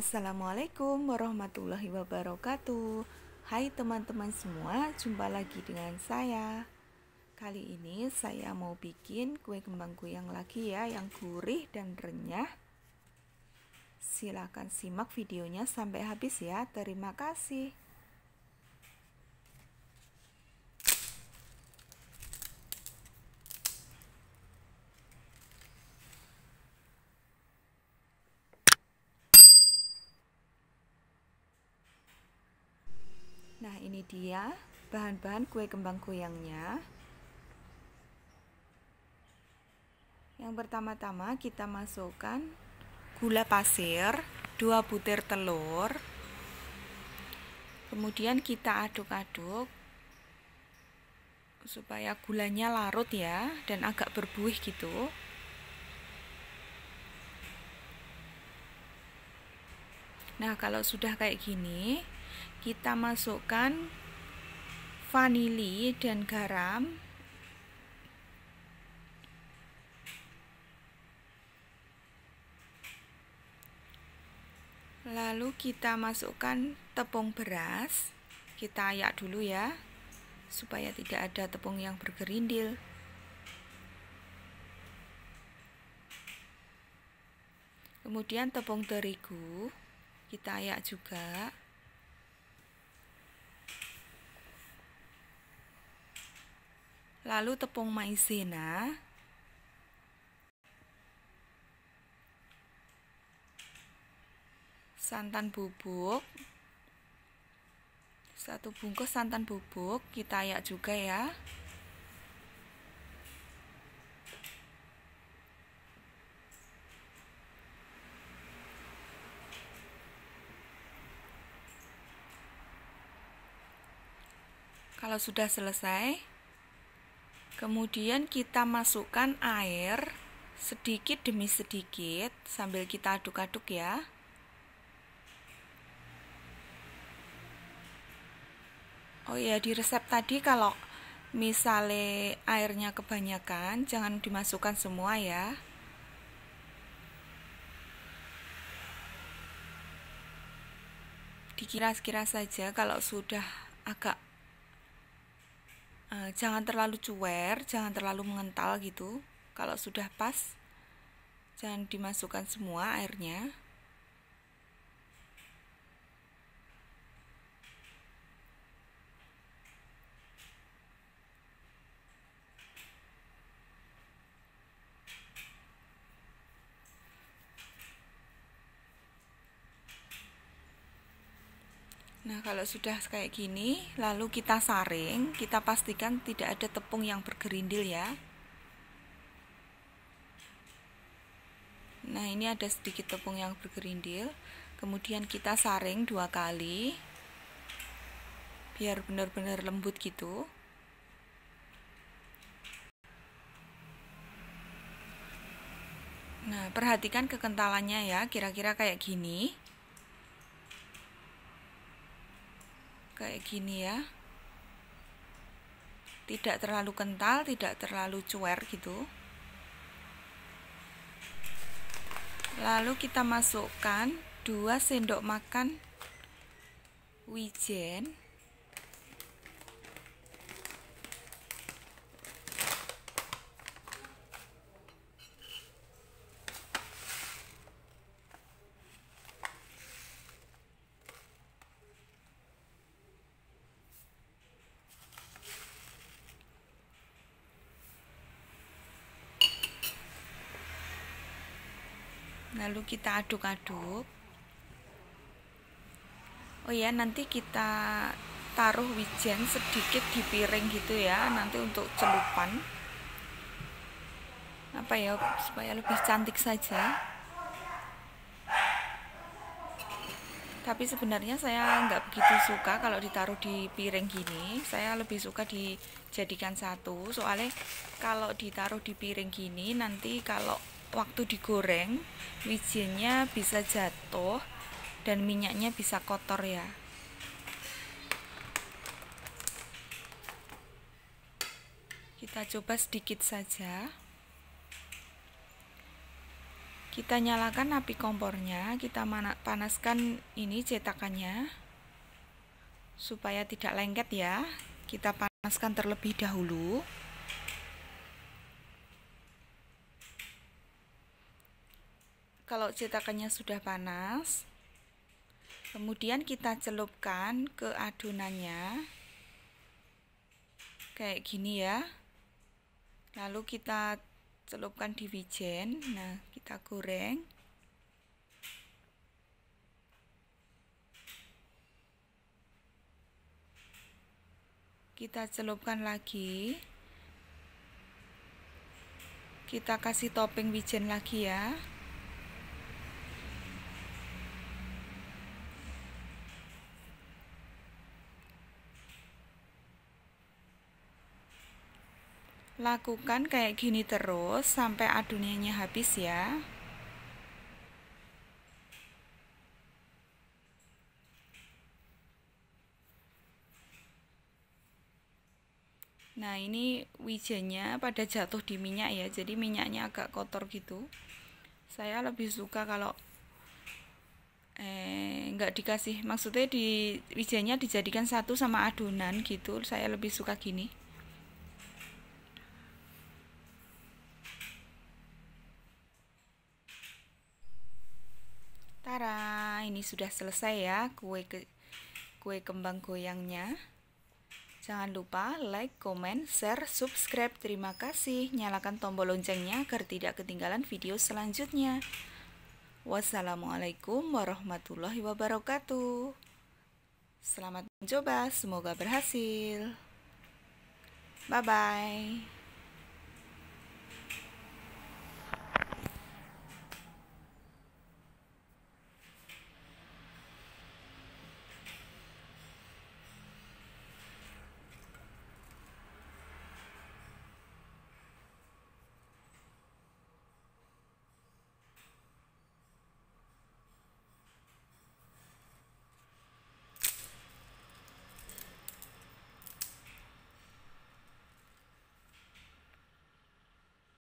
Assalamualaikum warahmatullahi wabarakatuh. Hai teman-teman semua, jumpa lagi dengan saya. Kali ini saya mau bikin kue kembang goyang lagi ya, yang gurih dan renyah. Silahkan simak videonya sampai habis ya. Terima kasih. ini dia bahan-bahan kue kembang goyangnya yang pertama-tama kita masukkan gula pasir 2 butir telur kemudian kita aduk-aduk supaya gulanya larut ya dan agak berbuih gitu nah kalau sudah kayak gini kita masukkan vanili dan garam lalu kita masukkan tepung beras kita ayak dulu ya supaya tidak ada tepung yang bergerindil kemudian tepung terigu kita ayak juga Lalu tepung maizena santan bubuk satu bungkus santan bubuk kita ayak juga ya kalau sudah selesai Kemudian kita masukkan air sedikit demi sedikit sambil kita aduk-aduk ya. Oh ya, di resep tadi kalau misalnya airnya kebanyakan, jangan dimasukkan semua ya. Dikira-kira saja kalau sudah agak Eh, jangan terlalu cuer jangan terlalu mengental gitu kalau sudah pas jangan dimasukkan semua airnya Nah, kalau sudah kayak gini, lalu kita saring, kita pastikan tidak ada tepung yang bergerindil ya. Nah, ini ada sedikit tepung yang bergerindil. Kemudian kita saring dua kali biar benar-benar lembut gitu. Nah, perhatikan kekentalannya ya, kira-kira kayak gini. kayak gini ya tidak terlalu kental tidak terlalu cuer gitu lalu kita masukkan 2 sendok makan wijen lalu kita aduk-aduk oh ya nanti kita taruh wijen sedikit di piring gitu ya nanti untuk celupan apa ya supaya lebih cantik saja tapi sebenarnya saya nggak begitu suka kalau ditaruh di piring gini saya lebih suka dijadikan satu soalnya kalau ditaruh di piring gini nanti kalau waktu digoreng wijennya bisa jatuh dan minyaknya bisa kotor ya kita coba sedikit saja kita nyalakan api kompornya kita panaskan ini cetakannya supaya tidak lengket ya kita panaskan terlebih dahulu kalau cetakannya sudah panas kemudian kita celupkan ke adonannya kayak gini ya lalu kita celupkan di wijen nah kita goreng kita celupkan lagi kita kasih topping wijen lagi ya lakukan kayak gini terus sampai adonannya habis ya Nah ini wijennya pada jatuh di minyak ya Jadi minyaknya agak kotor gitu Saya lebih suka kalau eh, nggak dikasih Maksudnya di wijennya dijadikan satu sama adonan gitu Saya lebih suka gini Ini sudah selesai ya kue ke kue kembang goyangnya. Jangan lupa like, comment, share, subscribe. Terima kasih. Nyalakan tombol loncengnya agar tidak ketinggalan video selanjutnya. Wassalamualaikum warahmatullahi wabarakatuh. Selamat mencoba, semoga berhasil. Bye bye.